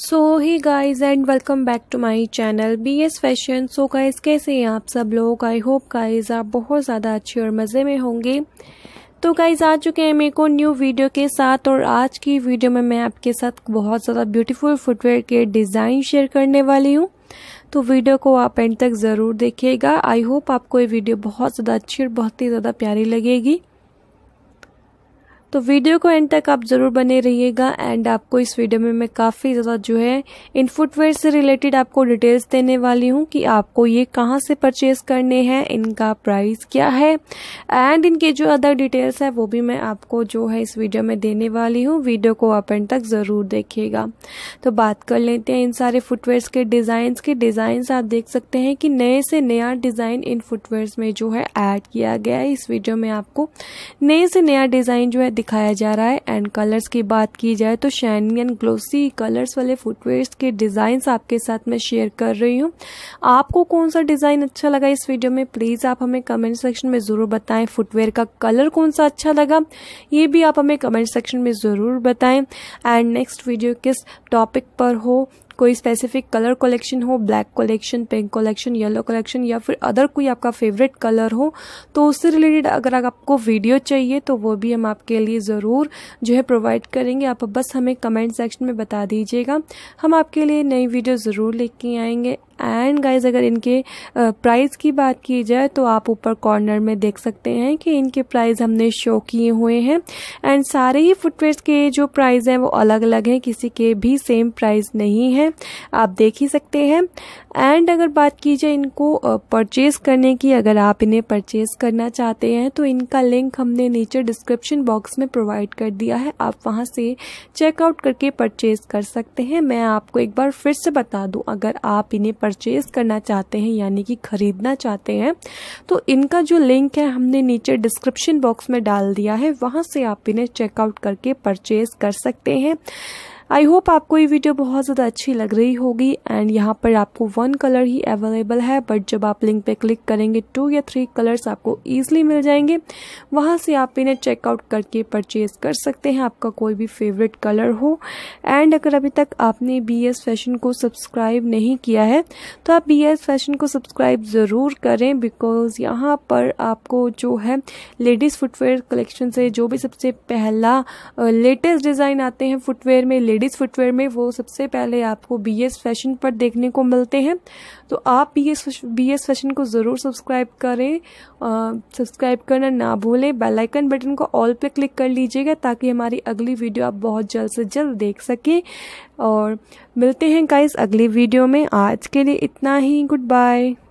so hi guys and welcome back to my channel B S fashion so guys कैसे हैं आप सब लोग आई होप गाइज आप बहुत ज़्यादा अच्छे और मज़े में होंगे तो गाइज आ चुके हैं मेरे को न्यू वीडियो के साथ और आज की वीडियो में मैं आपके साथ बहुत ज़्यादा ब्यूटीफुल फुटवेयर के डिज़ाइन शेयर करने वाली हूँ तो वीडियो को आप एंड तक ज़रूर देखिएगा आई होप आपको ये वीडियो बहुत ज़्यादा अच्छी और बहुत ही ज़्यादा प्यारी लगेगी तो वीडियो को एंड तक आप ज़रूर बने रहिएगा एंड आपको इस वीडियो में मैं काफ़ी ज़्यादा जो है इन फुटवेयर से रिलेटेड आपको डिटेल्स देने वाली हूँ कि आपको ये कहाँ से परचेज करने हैं इनका प्राइस क्या है एंड इनके जो अदर डिटेल्स है वो भी मैं आपको जो है इस वीडियो में देने वाली हूँ वीडियो को आप एंड तक ज़रूर देखिएगा तो बात कर लेते हैं इन सारे फुटवेयर्स के डिज़ाइंस के डिज़ाइंस आप देख सकते हैं कि नए से नया डिज़ाइन इन फुटवेयर्स में जो है ऐड किया गया है इस वीडियो में आपको नए से नया डिज़ाइन जो है दिखाया जा रहा है एंड कलर्स की बात की जाए तो शाइनिंग एंड ग्लोसी कलर्स वाले फुटवेयर्स के डिज़ाइंस आपके साथ मैं शेयर कर रही हूँ आपको कौन सा डिज़ाइन अच्छा लगा इस वीडियो में प्लीज़ आप हमें कमेंट सेक्शन में ज़रूर बताएं फुटवेयर का कलर कौन सा अच्छा लगा ये भी आप हमें कमेंट सेक्शन में ज़रूर बताएं एंड नेक्स्ट वीडियो किस टॉपिक पर हो कोई स्पेसिफिक कलर कलेक्शन हो black collection pink collection yellow collection या फिर अदर कोई आपका फेवरेट कलर हो तो उससे रिलेटेड अगर आपको वीडियो चाहिए तो वो भी हम आपके लिए ज़रूर जो है प्रोवाइड करेंगे आप बस हमें कमेंट सेक्शन में बता दीजिएगा हम आपके लिए नई वीडियो ज़रूर लेके आएंगे एंड गाइज अगर इनके प्राइस की बात की जाए तो आप ऊपर कॉर्नर में देख सकते हैं कि इनके प्राइस हमने शो किए हुए हैं एंड सारे ही फुटवेयर्स के जो प्राइस हैं वो अलग अलग हैं किसी के भी सेम प्राइस नहीं है हैं आप देख ही सकते हैं एंड अगर बात की जाए इनको परचेज करने की अगर आप इन्हें परचेज करना चाहते हैं तो इनका लिंक हमने नीचे डिस्क्रिप्शन बॉक्स में प्रोवाइड कर दिया है आप वहाँ से चेकआउट करके परचेज कर सकते हैं मैं आपको एक बार फिर से बता दूं अगर आप इन्हें परचेज करना चाहते हैं यानी कि खरीदना चाहते हैं तो इनका जो लिंक है हमने नीचे डिस्क्रिप्शन बॉक्स में डाल दिया है वहाँ से आप इन्हें चेकआउट करके परचेज कर सकते हैं आई होप आपको ये वीडियो बहुत ज़्यादा अच्छी लग रही होगी एंड यहाँ पर आपको वन कलर ही अवेलेबल है बट जब आप लिंक पे क्लिक करेंगे टू या थ्री कलर्स आपको ईजिली मिल जाएंगे वहाँ से आप इन्हें चेकआउट करके परचेज कर सकते हैं आपका कोई भी फेवरेट कलर हो एंड अगर अभी तक आपने बी एस फैशन को सब्सक्राइब नहीं किया है तो आप बी एस फैशन को सब्सक्राइब ज़रूर करें बिकॉज यहाँ पर आपको जो है लेडीज़ फुटवेयर कलेक्शन से जो भी सबसे पहला लेटेस्ट uh, डिज़ाइन आते हैं फुटवेयर में लेडीज़ फुटवेयर में वो सबसे पहले आपको बी एस फैशन पर देखने को मिलते हैं तो आप B S B S fashion को ज़रूर सब्सक्राइब करें सब्सक्राइब करना ना भूलें बेलाइकन बटन को ऑल पर क्लिक कर लीजिएगा ताकि हमारी अगली वीडियो आप बहुत जल्द से जल्द देख सकें और मिलते हैं गाइज अगली वीडियो में आज के लिए इतना ही गुड बाय